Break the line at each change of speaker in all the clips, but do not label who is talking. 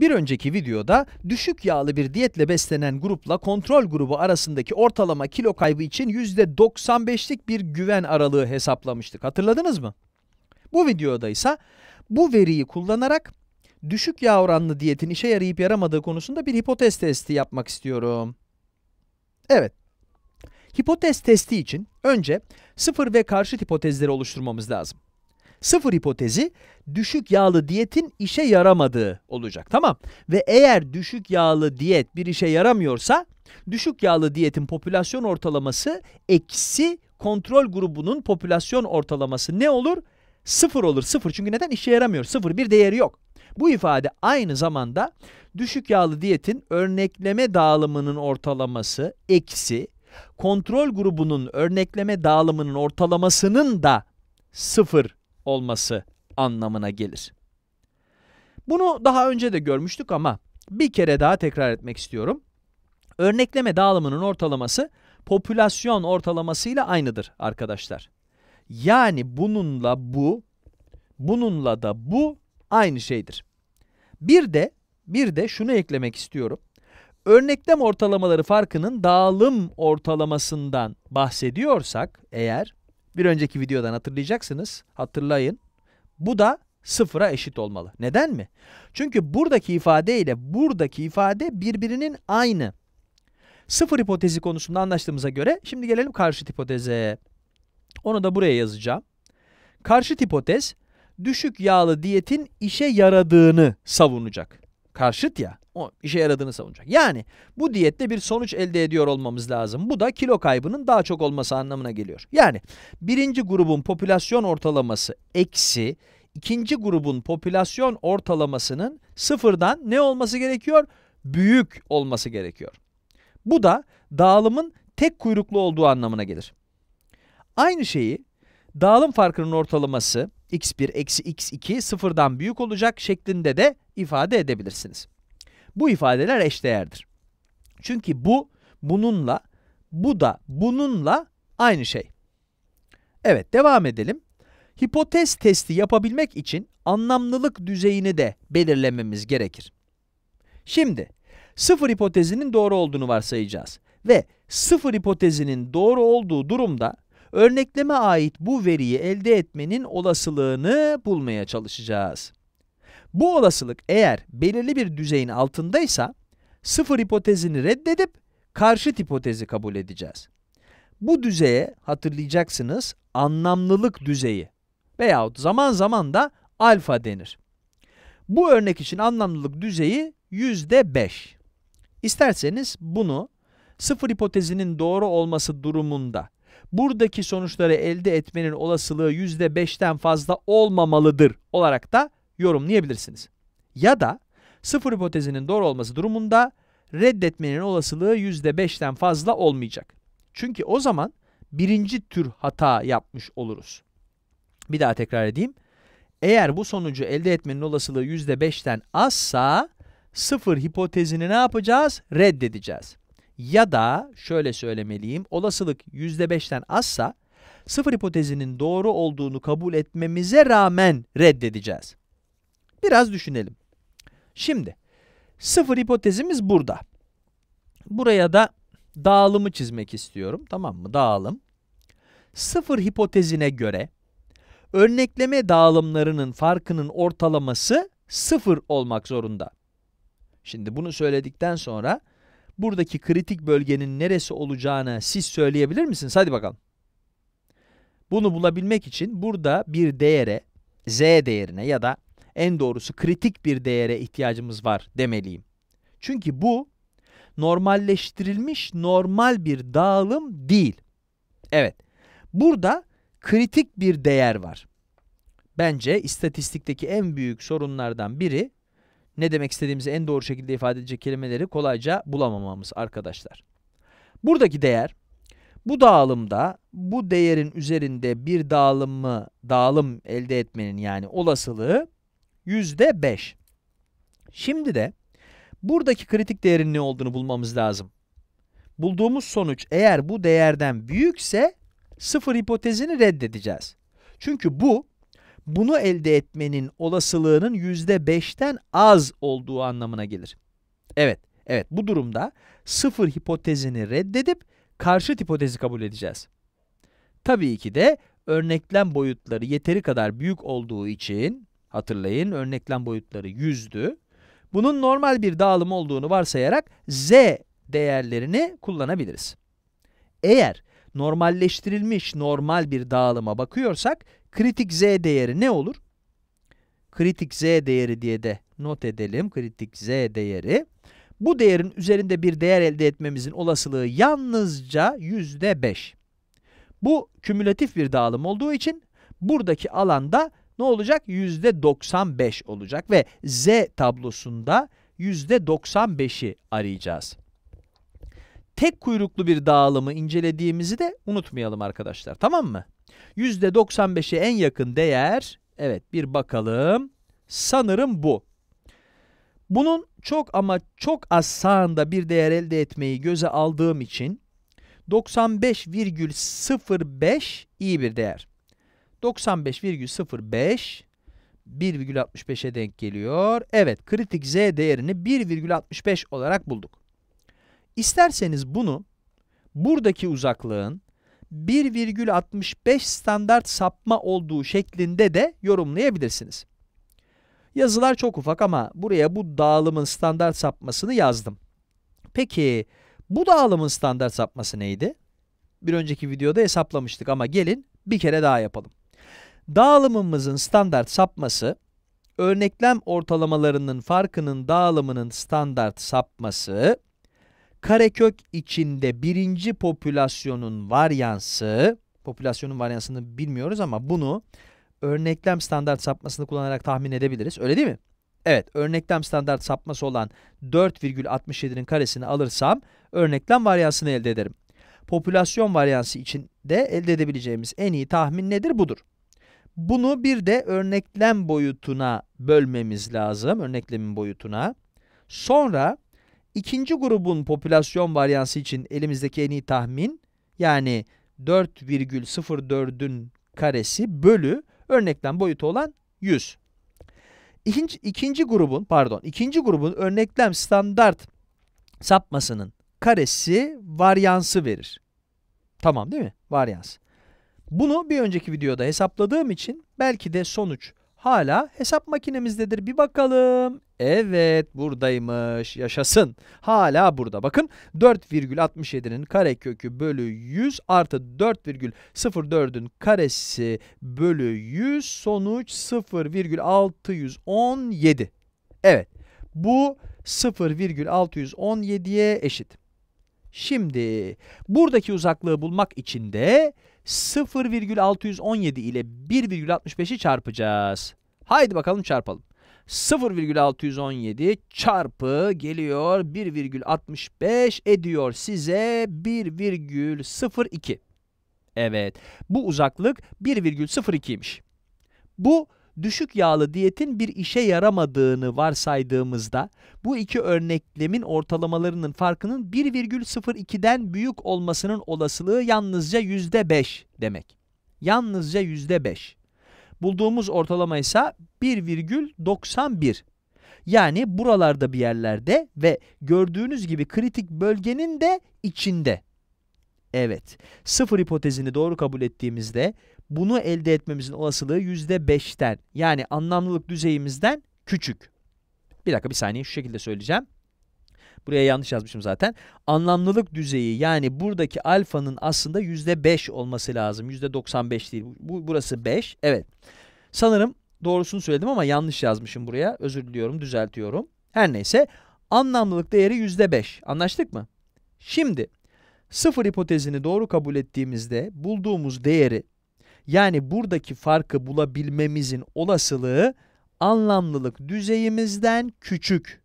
Bir önceki videoda düşük yağlı bir diyetle beslenen grupla kontrol grubu arasındaki ortalama kilo kaybı için %95'lik bir güven aralığı hesaplamıştık. Hatırladınız mı? Bu videoda ise bu veriyi kullanarak düşük yağ oranlı diyetin işe yarayıp yaramadığı konusunda bir hipotez testi yapmak istiyorum. Evet. Hipotez testi için önce sıfır ve karşıt hipotezleri oluşturmamız lazım. Sıfır hipotezi düşük yağlı diyetin işe yaramadığı olacak. Tamam. Ve eğer düşük yağlı diyet bir işe yaramıyorsa düşük yağlı diyetin popülasyon ortalaması eksi kontrol grubunun popülasyon ortalaması ne olur? Sıfır olur. Sıfır. Çünkü neden? işe yaramıyor. Sıfır. Bir değeri yok. Bu ifade aynı zamanda düşük yağlı diyetin örnekleme dağılımının ortalaması eksi kontrol grubunun örnekleme dağılımının ortalamasının da sıfır olması anlamına gelir. Bunu daha önce de görmüştük ama bir kere daha tekrar etmek istiyorum. Örnekleme dağılımının ortalaması popülasyon ortalamasıyla aynıdır arkadaşlar. Yani bununla bu, bununla da bu aynı şeydir. Bir de bir de şunu eklemek istiyorum. Örneklem ortalamaları farkının dağılım ortalamasından bahsediyorsak eğer bir önceki videodan hatırlayacaksınız. Hatırlayın. Bu da sıfıra eşit olmalı. Neden mi? Çünkü buradaki ifade ile buradaki ifade birbirinin aynı. Sıfır hipotezi konusunda anlaştığımıza göre şimdi gelelim karşıt hipoteze. Onu da buraya yazacağım. Karşıt hipotez düşük yağlı diyetin işe yaradığını savunacak. Karşıt ya o işe yaradığını savunacak. Yani bu diyette bir sonuç elde ediyor olmamız lazım. Bu da kilo kaybının daha çok olması anlamına geliyor. Yani birinci grubun popülasyon ortalaması eksi ikinci grubun popülasyon ortalamasının sıfırdan ne olması gerekiyor? Büyük olması gerekiyor. Bu da dağılımın tek kuyruklu olduğu anlamına gelir. Aynı şeyi dağılım farkının ortalaması x1 eksi x2 sıfırdan büyük olacak şeklinde de ifade edebilirsiniz. Bu ifadeler eşdeğerdir. Çünkü bu bununla, bu da bununla aynı şey. Evet devam edelim. Hipotez testi yapabilmek için anlamlılık düzeyini de belirlememiz gerekir. Şimdi sıfır hipotezinin doğru olduğunu varsayacağız ve sıfır hipotezinin doğru olduğu durumda örnekleme ait bu veriyi elde etmenin olasılığını bulmaya çalışacağız. Bu olasılık eğer belirli bir düzeyin altındaysa sıfır hipotezini reddedip karşıt hipotezi kabul edeceğiz. Bu düzeye hatırlayacaksınız anlamlılık düzeyi veyahut zaman zaman da alfa denir. Bu örnek için anlamlılık düzeyi yüzde beş. İsterseniz bunu sıfır hipotezinin doğru olması durumunda buradaki sonuçları elde etmenin olasılığı yüzde beşten fazla olmamalıdır olarak da yorumlayabilirsiniz. Ya da sıfır hipotezinin doğru olması durumunda reddetmenin olasılığı %5'ten fazla olmayacak. Çünkü o zaman birinci tür hata yapmış oluruz. Bir daha tekrar edeyim. Eğer bu sonucu elde etmenin olasılığı %5'ten azsa sıfır hipotezini ne yapacağız? Reddedeceğiz. Ya da şöyle söylemeliyim. Olasılık %5'ten azsa sıfır hipotezinin doğru olduğunu kabul etmemize rağmen reddedeceğiz. Biraz düşünelim. Şimdi sıfır hipotezimiz burada. Buraya da dağılımı çizmek istiyorum. Tamam mı? Dağılım. Sıfır hipotezine göre örnekleme dağılımlarının farkının ortalaması sıfır olmak zorunda. Şimdi bunu söyledikten sonra buradaki kritik bölgenin neresi olacağını siz söyleyebilir misiniz? Hadi bakalım. Bunu bulabilmek için burada bir değere, z değerine ya da en doğrusu kritik bir değere ihtiyacımız var demeliyim. Çünkü bu normalleştirilmiş normal bir dağılım değil. Evet. Burada kritik bir değer var. Bence istatistikteki en büyük sorunlardan biri ne demek istediğimizi en doğru şekilde ifade edecek kelimeleri kolayca bulamamamız arkadaşlar. Buradaki değer bu dağılımda bu değerin üzerinde bir dağılım mı dağılım elde etmenin yani olasılığı yüzde beş. Şimdi de buradaki kritik değerin ne olduğunu bulmamız lazım. Bulduğumuz sonuç eğer bu değerden büyükse sıfır hipotezini reddedeceğiz. Çünkü bu bunu elde etmenin olasılığının yüzde beşten az olduğu anlamına gelir. Evet, evet bu durumda sıfır hipotezini reddedip karşıt hipotezi kabul edeceğiz. Tabii ki de örneklem boyutları yeteri kadar büyük olduğu için Hatırlayın örneklem boyutları 100'dü. Bunun normal bir dağılım olduğunu varsayarak z değerlerini kullanabiliriz. Eğer normalleştirilmiş normal bir dağılıma bakıyorsak kritik z değeri ne olur? Kritik z değeri diye de not edelim. Kritik z değeri. Bu değerin üzerinde bir değer elde etmemizin olasılığı yalnızca %5. Bu kümülatif bir dağılım olduğu için buradaki alanda ne olacak? %95 olacak ve Z tablosunda %95'i arayacağız. Tek kuyruklu bir dağılımı incelediğimizi de unutmayalım arkadaşlar. Tamam mı? %95'e en yakın değer, evet bir bakalım. Sanırım bu. Bunun çok ama çok az sağında bir değer elde etmeyi göze aldığım için 95,05 iyi bir değer. 95,05 1,65'e denk geliyor. Evet kritik z değerini 1,65 olarak bulduk. İsterseniz bunu buradaki uzaklığın 1,65 standart sapma olduğu şeklinde de yorumlayabilirsiniz. Yazılar çok ufak ama buraya bu dağılımın standart sapmasını yazdım. Peki bu dağılımın standart sapması neydi? Bir önceki videoda hesaplamıştık ama gelin bir kere daha yapalım. Dağılımımızın standart sapması, örneklem ortalamalarının farkının dağılımının standart sapması, karekök içinde birinci popülasyonun varyansı, popülasyonun varyansını bilmiyoruz ama bunu örneklem standart sapmasını kullanarak tahmin edebiliriz. Öyle değil mi? Evet, örneklem standart sapması olan 4,67'nin karesini alırsam örneklem varyansını elde ederim. Popülasyon varyansı için de elde edebileceğimiz en iyi tahmin nedir? Budur. Bunu bir de örneklem boyutuna bölmemiz lazım. Örneklemin boyutuna. Sonra ikinci grubun popülasyon varyansı için elimizdeki en iyi tahmin yani 4,04'ün karesi bölü örneklem boyutu olan 100. İkinci, ikinci grubun pardon ikinci grubun örneklem standart sapmasının karesi varyansı verir. Tamam değil mi? Varyans. Bunu bir önceki videoda hesapladığım için belki de sonuç hala hesap makinemizdedir. Bir bakalım. Evet buradaymış. Yaşasın. Hala burada. Bakın 4,67'nin karekökü bölü 100 artı 4,04'ün karesi bölü 100 sonuç 0,617. Evet bu 0,617'ye eşit. Şimdi buradaki uzaklığı bulmak için de 0,617 ile 1,65'i çarpacağız. Haydi bakalım çarpalım. 0,617 çarpı geliyor 1,65 ediyor size 1,02. Evet bu uzaklık 1,02'ymiş. Bu düşük yağlı diyetin bir işe yaramadığını varsaydığımızda bu iki örneklemin ortalamalarının farkının 1,02'den büyük olmasının olasılığı yalnızca %5 demek. Yalnızca %5. Bulduğumuz ortalama ise 1,91. Yani buralarda bir yerlerde ve gördüğünüz gibi kritik bölgenin de içinde. Evet, sıfır hipotezini doğru kabul ettiğimizde bunu elde etmemizin olasılığı %5'ten yani anlamlılık düzeyimizden küçük. Bir dakika bir saniye şu şekilde söyleyeceğim. Buraya yanlış yazmışım zaten. Anlamlılık düzeyi yani buradaki alfanın aslında %5 olması lazım. %95 değil. Bu, burası 5. Evet. Sanırım doğrusunu söyledim ama yanlış yazmışım buraya. Özür diliyorum düzeltiyorum. Her neyse anlamlılık değeri %5. Anlaştık mı? Şimdi sıfır hipotezini doğru kabul ettiğimizde bulduğumuz değeri yani buradaki farkı bulabilmemizin olasılığı anlamlılık düzeyimizden küçük.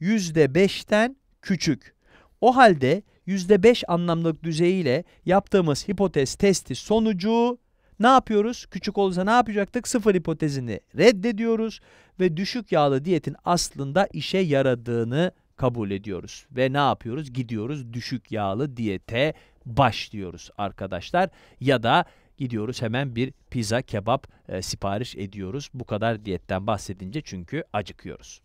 %5'ten küçük. O halde %5 anlamlılık düzeyiyle yaptığımız hipotez testi sonucu ne yapıyoruz? Küçük olsa ne yapacaktık? Sıfır hipotezini reddediyoruz ve düşük yağlı diyetin aslında işe yaradığını kabul ediyoruz. Ve ne yapıyoruz? Gidiyoruz düşük yağlı diyete başlıyoruz arkadaşlar. Ya da gidiyoruz hemen bir pizza, kebap e, sipariş ediyoruz. Bu kadar diyetten bahsedince çünkü acıkıyoruz.